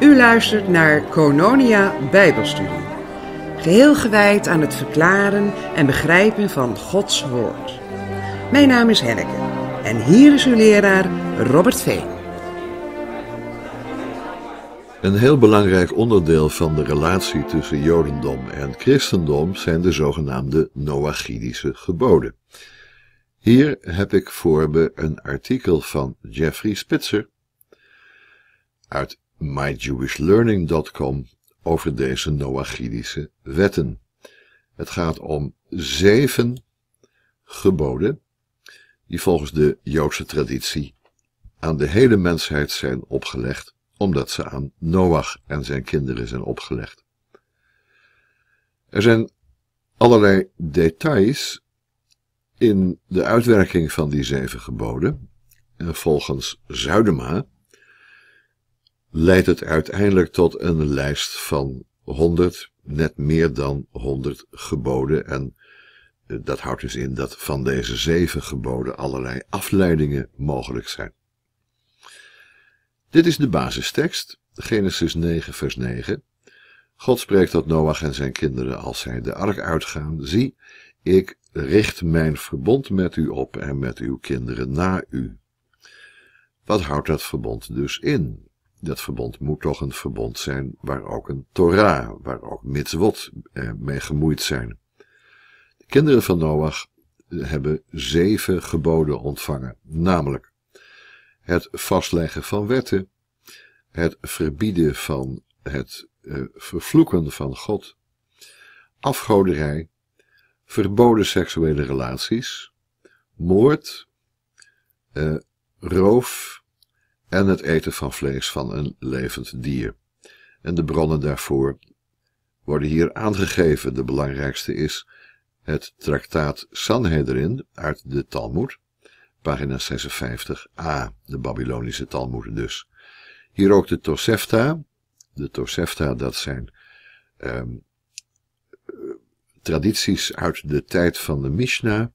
U luistert naar Kononia Bijbelstudie. Geheel gewijd aan het verklaren en begrijpen van Gods Woord. Mijn naam is Henneke en hier is uw leraar Robert Veen. Een heel belangrijk onderdeel van de relatie tussen Jodendom en Christendom zijn de zogenaamde Noachidische geboden. Hier heb ik voor me een artikel van Jeffrey Spitzer uit myjewishlearning.com over deze Noachidische wetten. Het gaat om zeven geboden die volgens de Joodse traditie aan de hele mensheid zijn opgelegd, omdat ze aan Noach en zijn kinderen zijn opgelegd. Er zijn allerlei details in de uitwerking van die zeven geboden. En eh, volgens Zuidema leidt het uiteindelijk tot een lijst van 100, net meer dan 100 geboden. En eh, dat houdt dus in dat van deze zeven geboden allerlei afleidingen mogelijk zijn. Dit is de basistekst, Genesis 9, vers 9. God spreekt tot Noach en zijn kinderen als zij de ark uitgaan. Zie, ik richt mijn verbond met u op en met uw kinderen na u. Wat houdt dat verbond dus in? Dat verbond moet toch een verbond zijn waar ook een Torah, waar ook mitzvot eh, mee gemoeid zijn. De kinderen van Noach hebben zeven geboden ontvangen, namelijk het vastleggen van wetten, het verbieden van het eh, vervloeken van God, afgoderij, verboden seksuele relaties, moord, eh, roof, en het eten van vlees van een levend dier. En de bronnen daarvoor worden hier aangegeven. De belangrijkste is het traktaat Sanhedrin uit de Talmud, pagina 56a, de Babylonische Talmud dus. Hier ook de Tosefta. De Tosefta, dat zijn um, tradities uit de tijd van de Mishnah,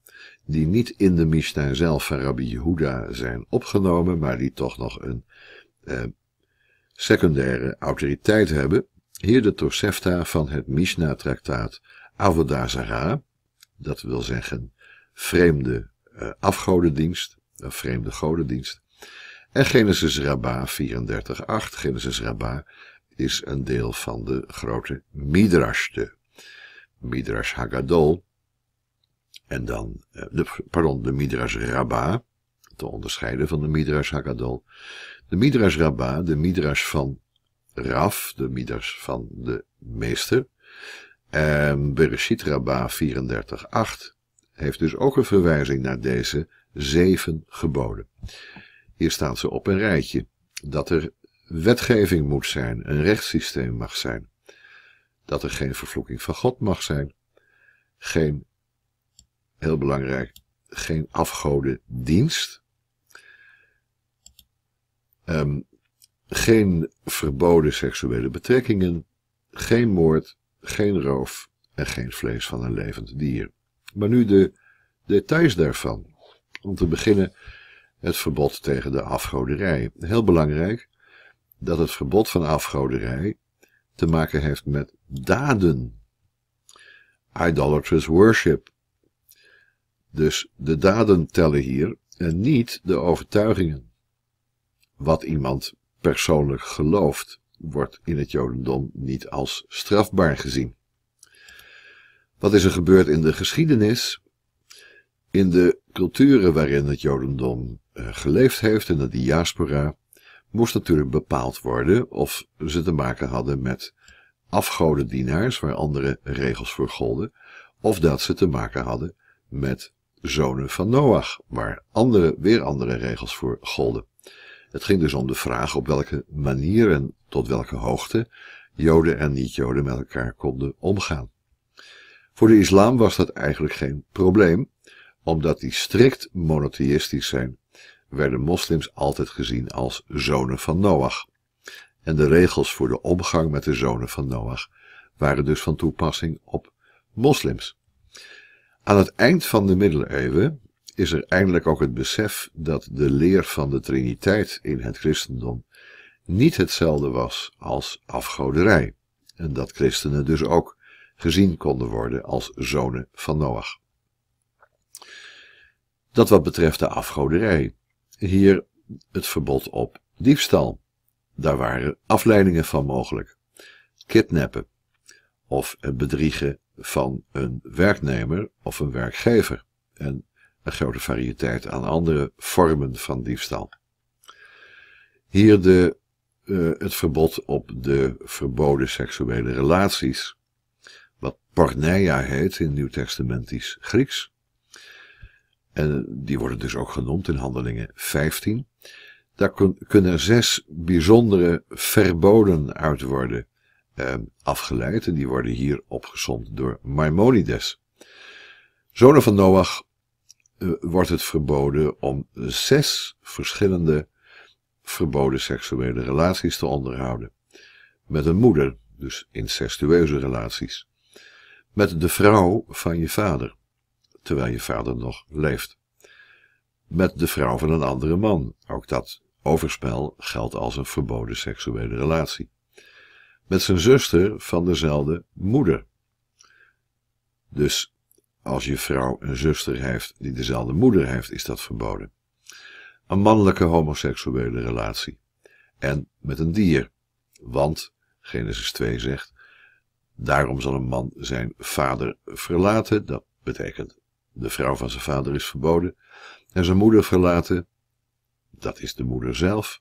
die niet in de Mishnah zelf van Rabbi Yehuda zijn opgenomen, maar die toch nog een eh, secundaire autoriteit hebben. Hier de Tosefta van het Mishnah-traktaat Avodah Zarah, dat wil zeggen vreemde eh, afgodendienst, een vreemde godendienst. En Genesis Rabbah 34.8, Genesis Rabbah is een deel van de grote Midrash, Midrash Hagadol, en dan, eh, de, pardon, de Midrash Rabbah, te onderscheiden van de Midrash Hagadol. De Midrash Rabbah, de Midrash van Raf, de Midrash van de meester, en Bereshit Rabbah 34.8 heeft dus ook een verwijzing naar deze zeven geboden. Hier staan ze op een rijtje, dat er wetgeving moet zijn, een rechtssysteem mag zijn dat er geen vervloeking van God mag zijn. Geen, heel belangrijk, geen afgodendienst. Um, geen verboden seksuele betrekkingen. Geen moord, geen roof en geen vlees van een levend dier. Maar nu de details daarvan. Om te beginnen het verbod tegen de afgoderij. Heel belangrijk dat het verbod van afgoderij te maken heeft met daden. Idolatrous worship. Dus de daden tellen hier en niet de overtuigingen. Wat iemand persoonlijk gelooft, wordt in het Jodendom niet als strafbaar gezien. Wat is er gebeurd in de geschiedenis? In de culturen waarin het Jodendom eh, geleefd heeft, in de diaspora, moest natuurlijk bepaald worden of ze te maken hadden met afgodendienaars, waar andere regels voor golden, of dat ze te maken hadden met zonen van Noach, waar andere, weer andere regels voor golden. Het ging dus om de vraag op welke manier en tot welke hoogte Joden en niet-Joden met elkaar konden omgaan. Voor de islam was dat eigenlijk geen probleem, omdat die strikt monotheïstisch zijn werden moslims altijd gezien als zonen van Noach. En de regels voor de omgang met de zonen van Noach waren dus van toepassing op moslims. Aan het eind van de middeleeuwen is er eindelijk ook het besef dat de leer van de Triniteit in het christendom niet hetzelfde was als afgoderij, en dat christenen dus ook gezien konden worden als zonen van Noach. Dat wat betreft de afgoderij hier het verbod op diefstal. Daar waren afleidingen van mogelijk. Kidnappen of het bedriegen van een werknemer of een werkgever en een grote variëteit aan andere vormen van diefstal. Hier de, eh, het verbod op de verboden seksuele relaties, wat porneia heet in Nieuw-Testamentisch Grieks. En die worden dus ook genoemd in handelingen 15. Daar kunnen zes bijzondere verboden uit worden ehm, afgeleid. En die worden hier opgezond door Maimonides. Zonen van Noach eh, wordt het verboden om zes verschillende verboden seksuele relaties te onderhouden. Met een moeder, dus incestueuze relaties. Met de vrouw van je vader terwijl je vader nog leeft. Met de vrouw van een andere man, ook dat overspel geldt als een verboden seksuele relatie. Met zijn zuster van dezelfde moeder. Dus als je vrouw een zuster heeft die dezelfde moeder heeft, is dat verboden. Een mannelijke homoseksuele relatie. En met een dier. Want, Genesis 2 zegt, daarom zal een man zijn vader verlaten, dat betekent de vrouw van zijn vader is verboden, en zijn moeder verlaten, dat is de moeder zelf,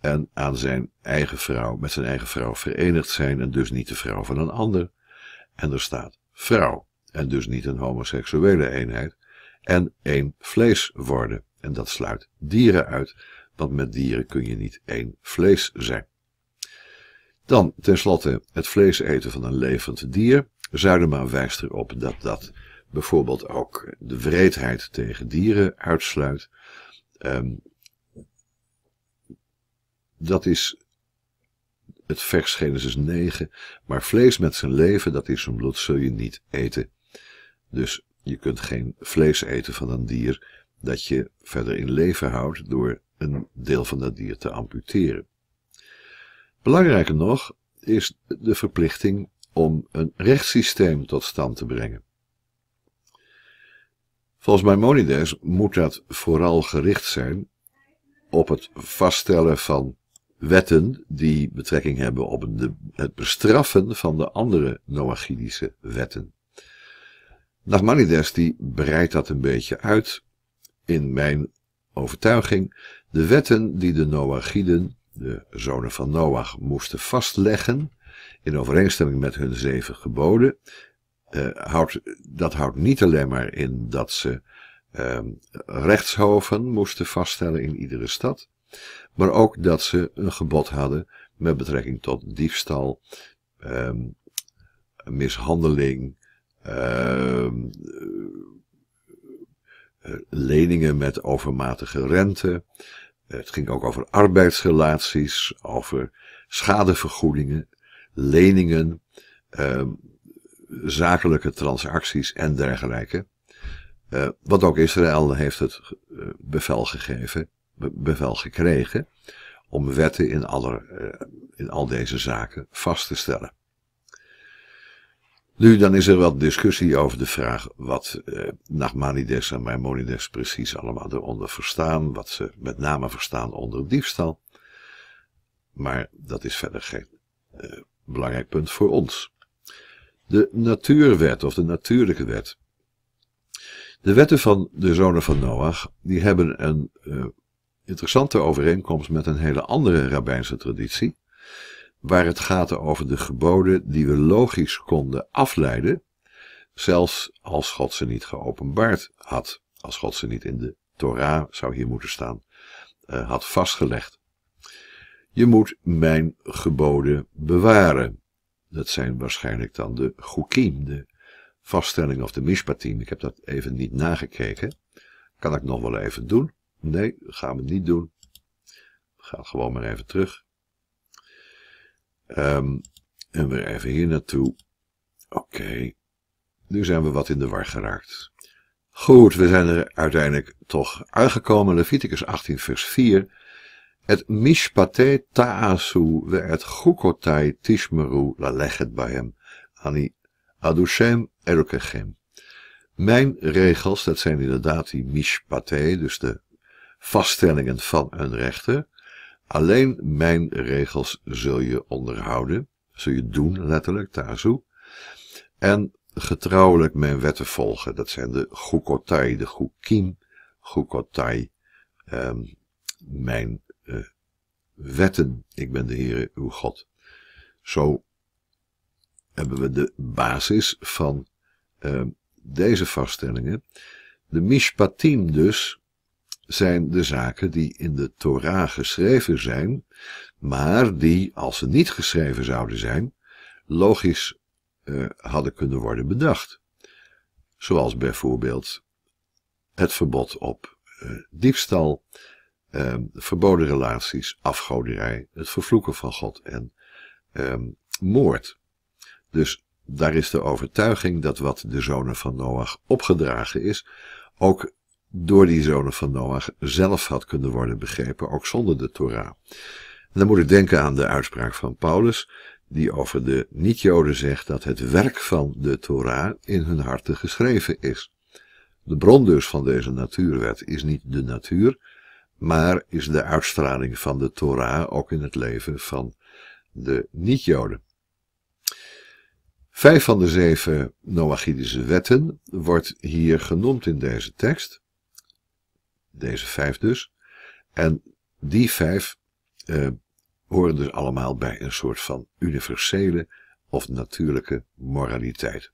en aan zijn eigen vrouw, met zijn eigen vrouw verenigd zijn en dus niet de vrouw van een ander. En er staat vrouw en dus niet een homoseksuele eenheid en één vlees worden. En dat sluit dieren uit, want met dieren kun je niet één vlees zijn. Dan tenslotte het vlees eten van een levend dier. Zuidema wijst erop dat dat bijvoorbeeld ook de wreedheid tegen dieren uitsluit. Ehm, dat is het vers Genesis 9. Maar vlees met zijn leven, dat is zijn bloed, zul je niet eten. Dus je kunt geen vlees eten van een dier dat je verder in leven houdt door een deel van dat dier te amputeren. Belangrijker nog is de verplichting om een rechtssysteem tot stand te brengen. Volgens Maimonides moet dat vooral gericht zijn op het vaststellen van wetten die betrekking hebben op het bestraffen van de andere Noachidische wetten. Nachmanides die breidt dat een beetje uit. In mijn overtuiging, de wetten die de Noachiden, de zonen van Noach, moesten vastleggen, in overeenstemming met hun zeven geboden, eh, dat houdt niet alleen maar in dat ze uh, rechtshoven moesten vaststellen in iedere stad, maar ook dat ze een gebod hadden met betrekking tot diefstal, ehm, mishandeling, ehm, eh, eh, leningen met overmatige rente. Het ging ook over arbeidsrelaties, over schadevergoedingen, leningen, zakelijke transacties en dergelijke. Uh, eh, want ook Israël heeft het eh, bevel gegeven, bevel gekregen, om wetten in, eh, in al deze zaken vast te stellen. Nu, dan is er wat discussie over de vraag wat Nachmanides en Maimonides precies allemaal eronder verstaan, wat ze met name verstaan onder diefstal. Maar dat is verder geen belangrijk punt voor ons de natuurwet of de natuurlijke wet. De wetten van de zonen van Noach, die hebben een eh, interessante overeenkomst met een hele andere rabbijnse traditie, waar het gaat over de geboden die we logisch konden afleiden, zelfs als God ze niet geopenbaard had, als God ze niet in de Torah zou hier moeten staan, eh, had vastgelegd. Je moet mijn geboden bewaren. Dat zijn waarschijnlijk dan de Goekim, de vaststelling of de Mishpatim. Ik heb dat even niet nagekeken. Kan ik nog wel even doen? Nee, gaan we niet doen. We Gaan gewoon maar even terug. Ehm, en weer even hier naartoe. Oké, nu zijn we wat in de war geraakt. Goed, we zijn er uiteindelijk toch aangekomen. Leviticus 18 vers 4 het mishpate ta'asu werd chukotai tishmeru bij hem, Ani adushem erukechem. Mijn regels, dat zijn inderdaad die mishpatei, dus de vaststellingen van een rechter. Alleen mijn regels zul je onderhouden, zul je doen letterlijk, ta'asu. En getrouwelijk mijn wetten volgen. Dat zijn de chukotai, de chukim, chukotai, um, mijn eh, wetten. Ik ben de Heere uw God. Zo hebben we de basis van eh, deze vaststellingen. De mishpatim dus zijn de zaken die in de Torah geschreven zijn, maar die, als ze niet geschreven zouden zijn, logisch eh, hadden kunnen worden bedacht. Zoals bijvoorbeeld het verbod op uh, diefstal, um, verboden relaties, afgoderij, het vervloeken van God en ehm, moord. Dus daar is de overtuiging dat wat de zonen van Noach opgedragen is, ook door die zonen van Noach zelf had kunnen worden begrepen, ook zonder de Torah. En dan moet ik denken aan de uitspraak van Paulus, die over de niet-Joden zegt dat het werk van de Torah in hun harten geschreven is. De bron dus van deze natuurwet is niet de natuur, maar is de uitstraling van de Torah ook in het leven van de niet-Joden. Vijf van de zeven Noachidische wetten wordt hier genoemd in deze tekst. Deze vijf dus. En die vijf eh, horen dus allemaal bij een soort van universele of natuurlijke moraliteit.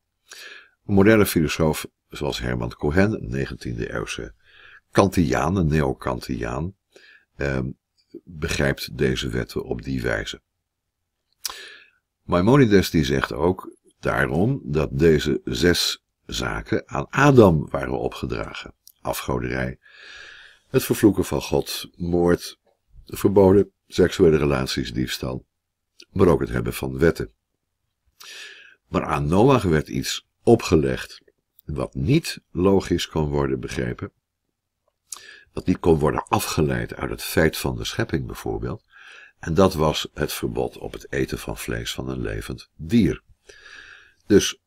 Een moderne filosoof zoals Herman Cohen, 19e eeuwse Kantiaan, een neo-Kantiaan, ehm, begrijpt deze wetten op die wijze. Maimonides die zegt ook daarom dat deze zes zaken aan Adam waren opgedragen. Afgoderij, het vervloeken van God, moord, verboden seksuele relaties, diefstal, maar ook het hebben van wetten. Maar aan Noach werd iets opgelegd wat niet logisch kon worden begrepen wat niet kon worden afgeleid uit het feit van de schepping bijvoorbeeld. En dat was het verbod op het eten van vlees van een levend dier. Dus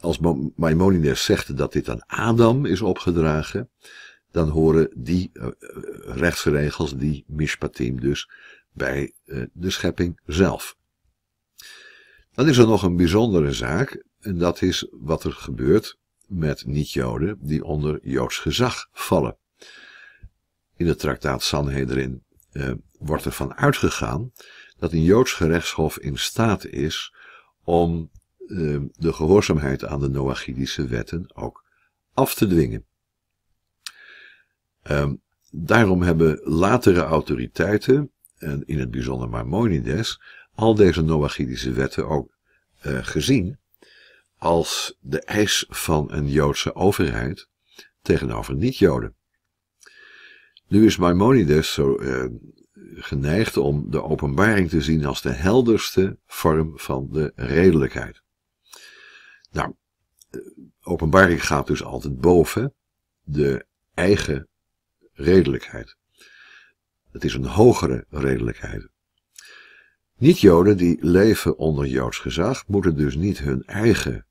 als Maimonides zegt dat dit aan Adam is opgedragen, dan horen die eh, eh, rechtsregels, die mishpatim dus, bij eh, de schepping zelf. Dan is er nog een bijzondere zaak, en dat is wat er gebeurt met niet-Joden die onder Joods gezag vallen in het traktaat Sanhedrin eh, wordt ervan uitgegaan dat een Joods gerechtshof in staat is om eh, de gehoorzaamheid aan de Noachidische wetten ook af te dwingen. Ehm, daarom hebben latere autoriteiten, en in het bijzonder Maimonides, al deze Noachidische wetten ook eh, gezien als de eis van een Joodse overheid tegenover niet-Joden. Nu is Maimonides zo eh, geneigd om de openbaring te zien als de helderste vorm van de redelijkheid. Nou, eh, openbaring gaat dus altijd boven de eigen redelijkheid. Het is een hogere redelijkheid. Niet-Joden die leven onder Joods gezag moeten dus niet hun eigen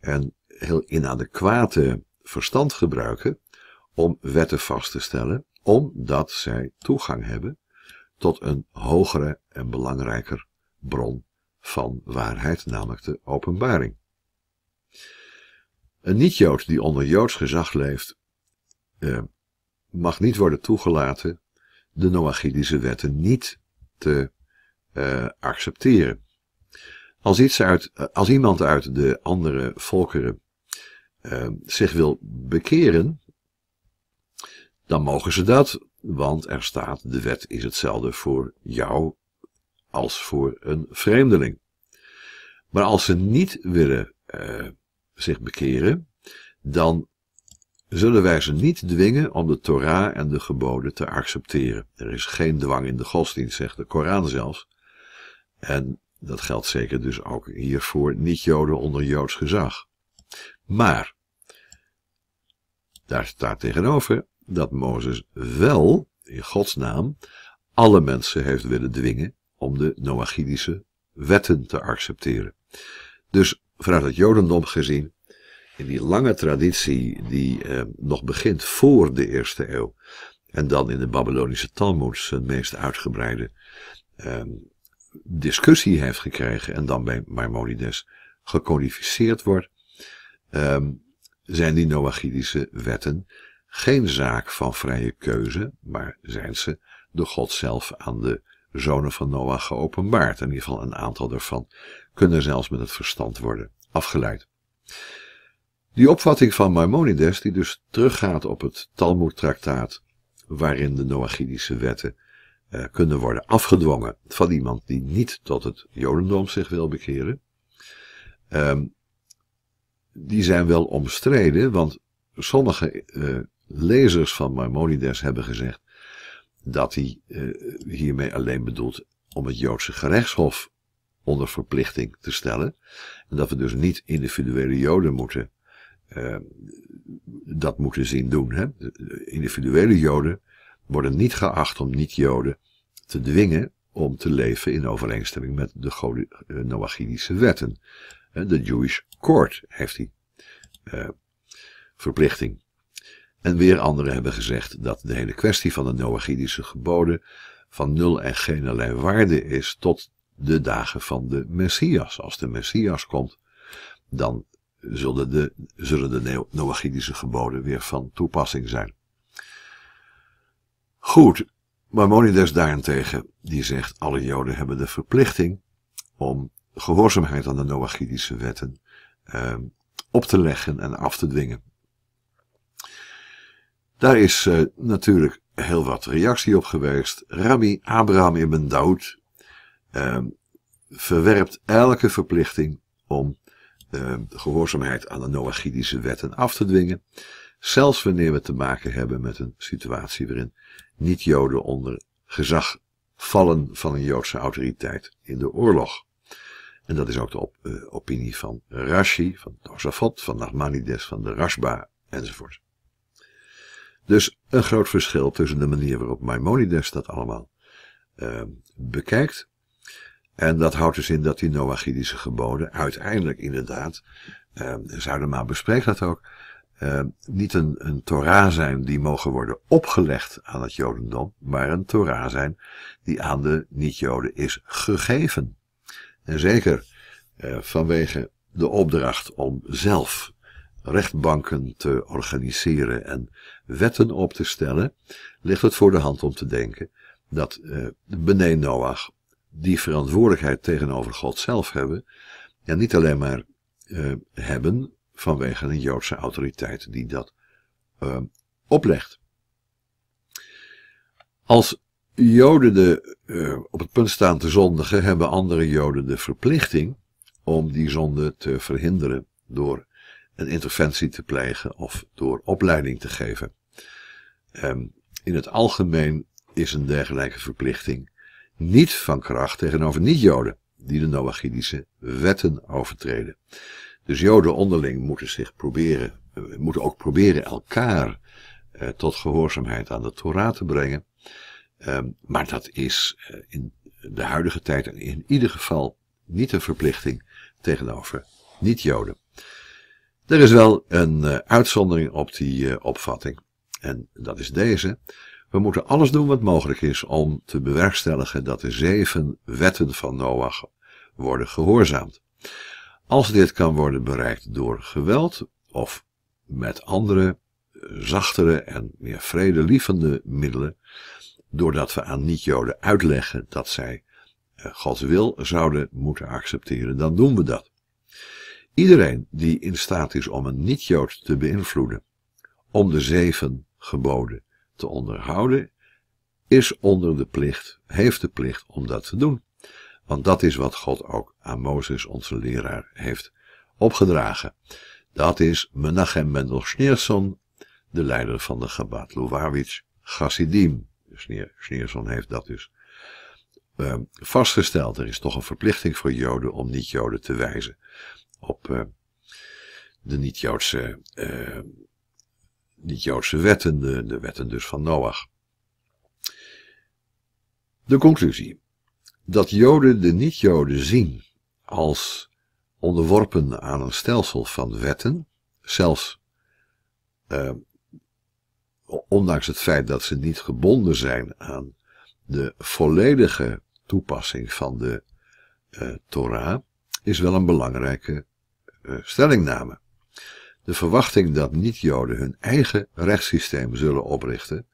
en heel inadequate verstand gebruiken om wetten vast te stellen, omdat zij toegang hebben tot een hogere en belangrijker bron van waarheid, namelijk de openbaring. Een niet-Jood die onder Joods gezag leeft, eh, mag niet worden toegelaten de Noachidische wetten niet te eh, accepteren. Als, iets uit, als iemand uit de andere volkeren eh, zich wil bekeren, dan mogen ze dat, want er staat, de wet is hetzelfde voor jou als voor een vreemdeling. Maar als ze niet willen eh, zich bekeren, dan zullen wij ze niet dwingen om de Torah en de geboden te accepteren. Er is geen dwang in de godsdienst, zegt de Koran zelfs. En dat geldt zeker dus ook hier voor niet-Joden onder Joods gezag. Maar, daar staat tegenover, dat Mozes wel, in Gods naam, alle mensen heeft willen dwingen om de Noachidische wetten te accepteren. Dus vanuit het Jodendom gezien, in die lange traditie die eh, nog begint voor de eerste eeuw, en dan in de Babylonische Talmud zijn meest uitgebreide eh, discussie heeft gekregen, en dan bij Maimonides gecodificeerd wordt, eh, zijn die Noachidische wetten geen zaak van vrije keuze, maar zijn ze de God zelf aan de zonen van Noach geopenbaard. In ieder geval een aantal daarvan kunnen zelfs met het verstand worden afgeleid. Die opvatting van Maimonides, die dus teruggaat op het Talmud-traktaat, waarin de Noachidische wetten eh, kunnen worden afgedwongen van iemand die niet tot het Jodendom zich wil bekeren, ehm, die zijn wel omstreden, want sommige eh, lezers van Maimonides hebben gezegd dat hij eh, hiermee alleen bedoelt om het Joodse gerechtshof onder verplichting te stellen. En dat we dus niet individuele Joden moeten eh, dat moeten zien doen. Hè? Individuele Joden worden niet geacht om niet-Joden te dwingen om te leven in overeenstemming met de eh, Noachidische wetten. De Jewish Court heeft die verplichting. En weer anderen hebben gezegd dat de hele kwestie van de Noachidische geboden van nul en geen allerlei waarde is tot de dagen van de Messias. Als de Messias komt, dan zullen de, zullen de Noachidische geboden weer van toepassing zijn. Goed, Maimonides daarentegen, die zegt alle Joden hebben de verplichting om gehoorzaamheid aan de Noachidische wetten ehm, op te leggen en af te dwingen. Daar is eh, natuurlijk heel wat reactie op geweest. Rabbi Abraham ibn Daud ehm, verwerpt elke verplichting om ehm, gehoorzaamheid aan de Noachidische wetten af te dwingen. Zelfs wanneer we te maken hebben met een situatie waarin niet-Joden onder gezag vallen van een Joodse autoriteit in de oorlog. En dat is ook de op, eh, opinie van Rashi, van Tosafot, van Nachmanides, van de Rashba enzovoort. Dus een groot verschil tussen de manier waarop Maimonides dat allemaal eh, bekijkt. En dat houdt dus in dat die Noachidische geboden uiteindelijk inderdaad, uh, maar bespreekt dat ook, eh, niet een, een Torah zijn die mogen worden opgelegd aan het Jodendom, maar een Torah zijn die aan de niet-Joden is gegeven. En zeker vanwege de opdracht om zelf rechtbanken te organiseren en wetten op te stellen, ligt het voor de hand om te denken dat eh, Noach die verantwoordelijkheid tegenover God zelf hebben, en niet alleen maar eh, hebben vanwege een Joodse autoriteit die dat eh, oplegt. Als Joden de, eh, op het punt staan te zondigen, hebben andere Joden de verplichting om die zonde te verhinderen door een interventie te plegen of door opleiding te geven. Ehm, in het algemeen is een dergelijke verplichting niet van kracht tegenover niet-Joden die de Noachidische wetten overtreden. Dus Joden onderling moeten zich proberen, eh, moeten ook proberen elkaar eh, tot gehoorzaamheid aan de Torah te brengen. Ehm, maar dat is eh, in de huidige tijd in ieder geval niet een verplichting tegenover niet-Joden. Er is wel een eh, uitzondering op die eh, opvatting. En dat is deze. We moeten alles doen wat mogelijk is om te bewerkstelligen dat de zeven wetten van Noach worden gehoorzaamd. Als dit kan worden bereikt door geweld of met andere eh, zachtere en meer vredelievende middelen, doordat we aan niet-Joden uitleggen dat zij Gods wil zouden moeten accepteren, dan doen we dat. Iedereen die in staat is om een niet-Jood te beïnvloeden, om de zeven geboden te onderhouden, is onder de plicht, heeft de plicht om dat te doen. Want dat is wat God ook aan Mozes, onze leraar, heeft opgedragen. Dat is Menachem Mendel Schneerson, de leider van de Chabad Lubavitch Chassidim. Schneerson dus heeft dat dus eh, vastgesteld. Er is toch een verplichting voor Joden om niet-Joden te wijzen op eh, de niet-Joodse eh, niet wetten, de, de, wetten dus van Noach. De conclusie. Dat Joden de niet-Joden zien als onderworpen aan een stelsel van wetten, zelfs eh, ondanks het feit dat ze niet gebonden zijn aan de volledige toepassing van de eh, Torah, is wel een belangrijke uh, stellingname. De verwachting dat niet-Joden hun eigen rechtssysteem zullen oprichten,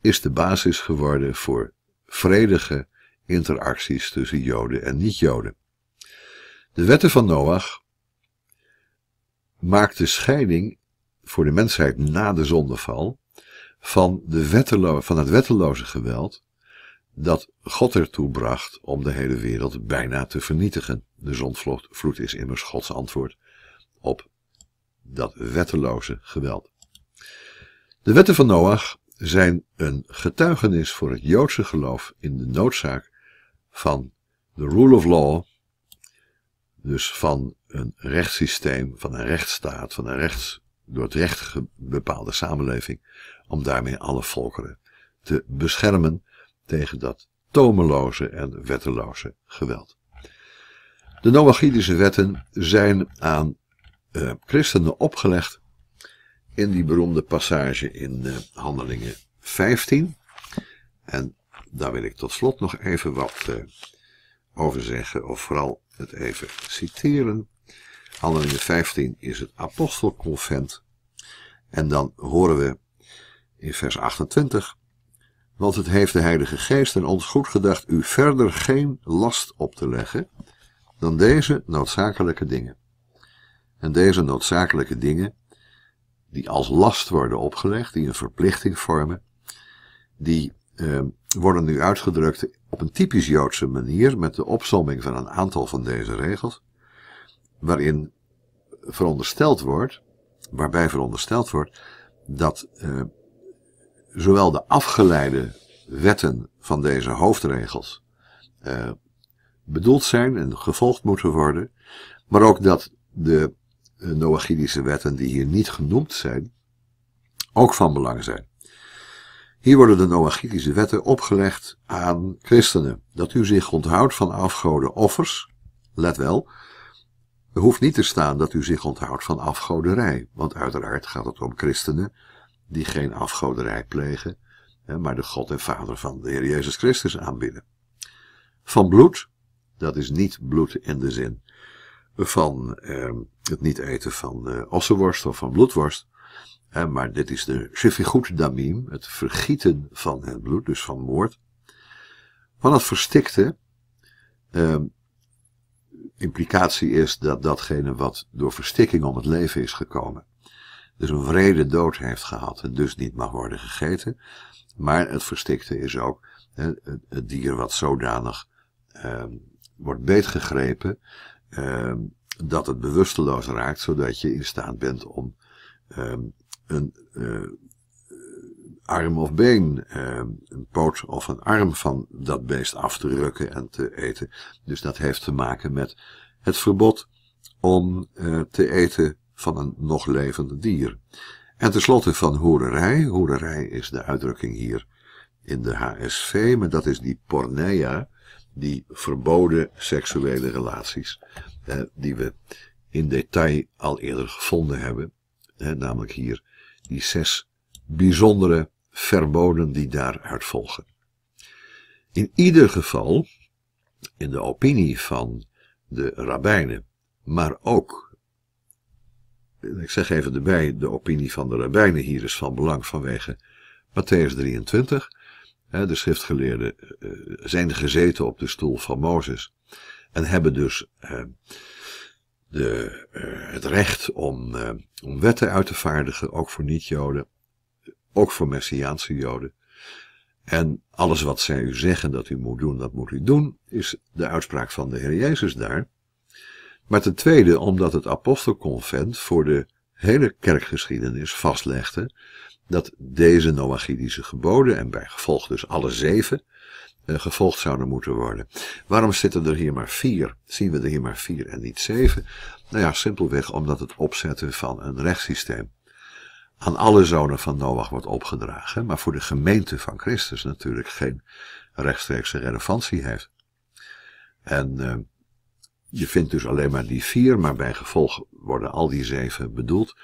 is de basis geworden voor vredige interacties tussen Joden en niet-Joden. De wetten van Noach de scheiding voor de mensheid na de zondeval van, de wetteloze van het wetteloze geweld dat God ertoe bracht om de hele wereld bijna te vernietigen. De zondvloed is immers Gods antwoord op dat wetteloze geweld. De wetten van Noach zijn een getuigenis voor het Joodse geloof in de noodzaak van de rule of law, dus van een rechtssysteem, van een rechtsstaat, van een rechts, door het recht bepaalde samenleving, om daarmee alle volkeren te beschermen tegen dat tomeloze en wetteloze geweld. De Noachidische wetten zijn aan eh, christenen opgelegd in die beroemde passage in eh, Handelingen 15. En daar wil ik tot slot nog even wat eh, over zeggen, of vooral het even citeren. Handelingen 15 is het apostelconvent. En dan horen we in vers 28 want het heeft de Heilige Geest en ons goed gedacht u verder geen last op te leggen dan deze noodzakelijke dingen. En deze noodzakelijke dingen, die als last worden opgelegd, die een verplichting vormen, die ehm, worden nu uitgedrukt op een typisch Joodse manier met de opsomming van een aantal van deze regels, waarin verondersteld wordt, waarbij verondersteld wordt dat eh, zowel de afgeleide wetten van deze hoofdregels eh, bedoeld zijn en gevolgd moeten worden, maar ook dat de eh, Noachidische wetten die hier niet genoemd zijn, ook van belang zijn. Hier worden de noachidische wetten opgelegd aan christenen. Dat u zich onthoudt van afgodenoffers, let wel, hoeft niet te staan dat u zich onthoudt van afgoderij, want uiteraard gaat het om christenen die geen afgoderij plegen, maar de God en Vader van de Heer Jezus Christus aanbidden. Van bloed, dat is niet bloed in de zin van ehm, het niet eten van eh, ossenworst of van bloedworst, eh, maar dit is de shivigut damim, het vergieten van het bloed, dus van moord. Van het verstikte, ehm, implicatie is dat datgene wat door verstikking om het leven is gekomen, dus een vrede dood heeft gehad en dus niet mag worden gegeten. Maar het verstikte is ook hè, het, dier wat zodanig ehm, wordt beetgegrepen ehm, dat het bewusteloos raakt, zodat je in staat bent om ehm, een eh, arm of been, een poot of een arm van dat beest af te rukken en te eten. Dus dat heeft te maken met het verbod om eh, te eten van een nog levend dier. En tenslotte van hoererij. Hoererij is de uitdrukking hier in de HSV, maar dat is die porneia, die verboden seksuele relaties, eh, die we in detail al eerder gevonden hebben. Eh, namelijk hier die zes bijzondere verboden die daaruit volgen. In ieder geval, in de opinie van de rabbijnen, maar ook ik zeg even erbij, de opinie van de rabbijnen hier is van belang vanwege Matthäus 23. De schriftgeleerden eh, zijn gezeten op de stoel van Mozes en hebben dus eh, de, eh, het recht om, om wetten uit te vaardigen, ook voor niet-Joden, ook voor Messiaanse Joden. En alles wat zij u zeggen dat u moet doen, dat moet u doen, is de uitspraak van de Heer Jezus daar maar ten tweede omdat het apostelconvent voor de hele kerkgeschiedenis vastlegde dat deze Noachidische geboden, en bij gevolg dus alle zeven, eh, gevolgd zouden moeten worden. Waarom zitten er hier maar vier? Zien we er hier maar vier en niet zeven? Nou ja, simpelweg omdat het opzetten van een rechtssysteem aan alle zonen van Noach wordt opgedragen, maar voor de gemeente van Christus natuurlijk geen rechtstreekse relevantie heeft. En eh, je vindt dus alleen maar die vier, maar bij gevolg worden al die zeven bedoeld.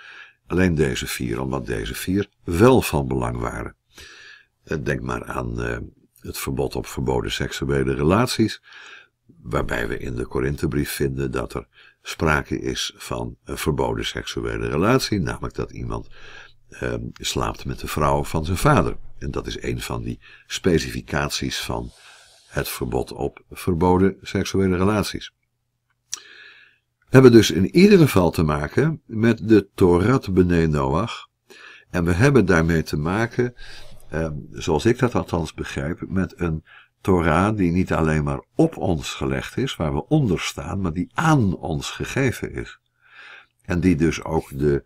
Alleen deze vier, omdat deze vier wel van belang waren. Eh, denk maar aan eh, het verbod op verboden seksuele relaties, waarbij we in de Korinthebrief vinden dat er sprake is van een verboden seksuele relatie, namelijk dat iemand ehm, slaapt met de vrouw van zijn vader. En dat is een van die specificaties van het verbod op verboden seksuele relaties. We hebben dus in ieder geval te maken met de Torat Bene Noach. En we hebben daarmee te maken, ehm, zoals ik dat althans begrijp, met een Torah die niet alleen maar op ons gelegd is, waar we onder staan, maar die aan ons gegeven is. En die dus ook de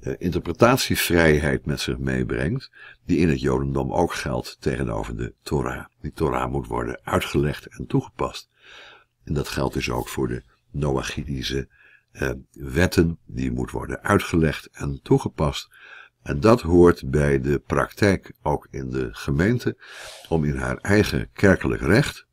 eh, interpretatievrijheid met zich meebrengt, die in het Jodendom ook geldt tegenover de Torah. Die Torah moet worden uitgelegd en toegepast. En dat geldt dus ook voor de Noachidische eh, wetten. Die moet worden uitgelegd en toegepast. En dat hoort bij de praktijk ook in de gemeente. Om in haar eigen kerkelijk recht,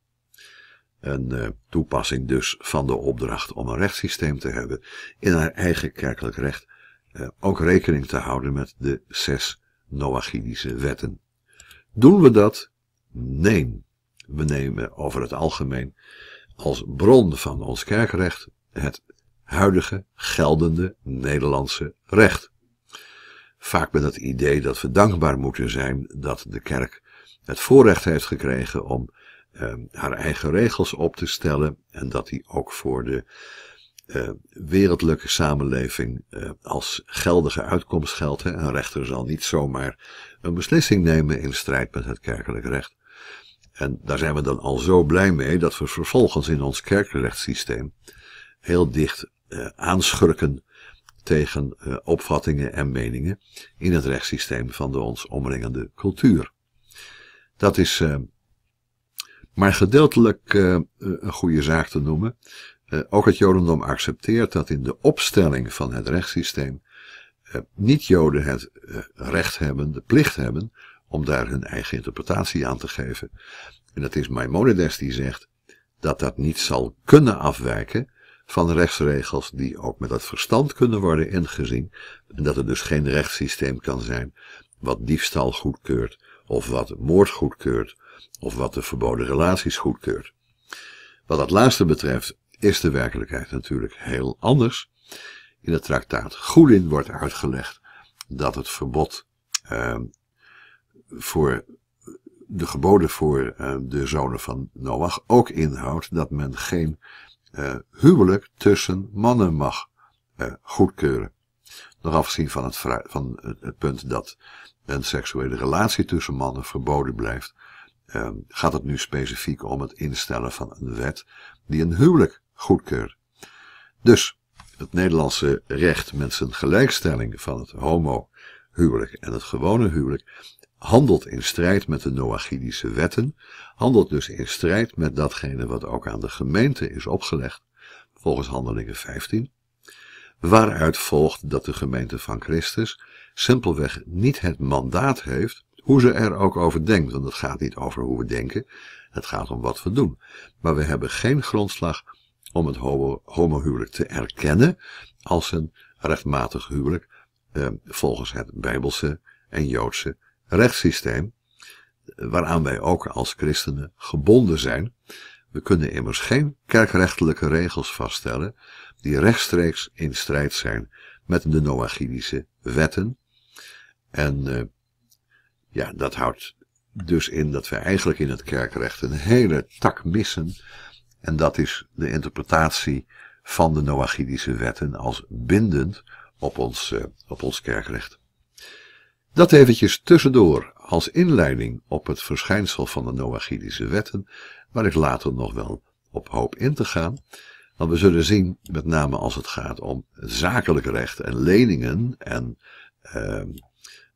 een eh, toepassing dus van de opdracht om een rechtssysteem te hebben, in haar eigen kerkelijk recht eh, ook rekening te houden met de zes Noachidische wetten. Doen we dat? Nee. We nemen over het algemeen als bron van ons kerkrecht het huidige geldende Nederlandse recht. Vaak met het idee dat we dankbaar moeten zijn dat de kerk het voorrecht heeft gekregen om ehm, haar eigen regels op te stellen en dat die ook voor de eh, wereldlijke samenleving eh, als geldige uitkomst geldt. Een rechter zal niet zomaar een beslissing nemen in strijd met het kerkelijk recht. En daar zijn we dan al zo blij mee dat we vervolgens in ons kerkrechtssysteem heel dicht eh, aanschurken tegen eh, opvattingen en meningen in het rechtssysteem van de ons omringende cultuur. Dat is eh, maar gedeeltelijk eh, een goede zaak te noemen. ook het Jodendom accepteert dat in de opstelling van het rechtssysteem niet-Joden het recht hebben, de plicht hebben om daar hun eigen interpretatie aan te geven. En dat is Maimonides die zegt dat dat niet zal kunnen afwijken van rechtsregels die ook met dat verstand kunnen worden ingezien en dat er dus geen rechtssysteem kan zijn wat diefstal goedkeurt of wat moord goedkeurt of wat de verboden relaties goedkeurt. Wat dat laatste betreft is de werkelijkheid natuurlijk heel anders. In het traktaat Goedin wordt uitgelegd dat het verbod ehm, voor de geboden voor eh, de zonen van Noach ook inhoudt dat men geen eh, huwelijk tussen mannen mag eh, goedkeuren. Nog afgezien van het, van het punt dat een seksuele relatie tussen mannen verboden blijft, ehm, gaat het nu specifiek om het instellen van een wet die een huwelijk goedkeurt. Dus het Nederlandse recht met zijn gelijkstelling van het homo huwelijk en het gewone huwelijk handelt in strijd met de Noachidische wetten, handelt dus in strijd met datgene wat ook aan de gemeente is opgelegd, volgens Handelingen 15, waaruit volgt dat de gemeente van Christus simpelweg niet het mandaat heeft hoe ze er ook over denkt, want het gaat niet over hoe we denken, het gaat om wat we doen. Maar we hebben geen grondslag om het homohuwelijk te erkennen als een rechtmatig huwelijk eh, volgens het Bijbelse en Joodse rechtssysteem, waaraan wij ook als christenen gebonden zijn. We kunnen immers geen kerkrechtelijke regels vaststellen die rechtstreeks in strijd zijn met de Noachidische wetten. En eh, ja, dat houdt dus in dat we eigenlijk in het kerkrecht een hele tak missen. En dat is de interpretatie van de Noachidische wetten als bindend op ons, eh, op ons kerkrecht. Dat eventjes tussendoor als inleiding op het verschijnsel van de Noachidische wetten, waar ik later nog wel op hoop in te gaan. Want we zullen zien, met name als het gaat om zakelijk recht en leningen en ehm,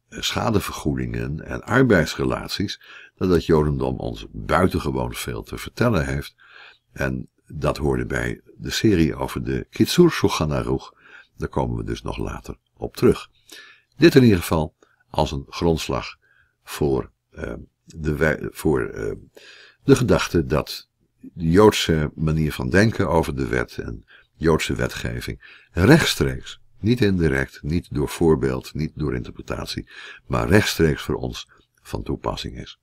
schadevergoedingen en arbeidsrelaties, dat het Jodendom ons buitengewoon veel te vertellen heeft. En dat hoorde bij de serie over de Kitsur Shulchan Daar komen we dus nog later op terug. Dit in ieder geval als een grondslag voor, eh, de, voor eh, de gedachte dat de Joodse manier van denken over de wet en Joodse wetgeving rechtstreeks, niet indirect, niet door voorbeeld, niet door interpretatie, maar rechtstreeks voor ons van toepassing is.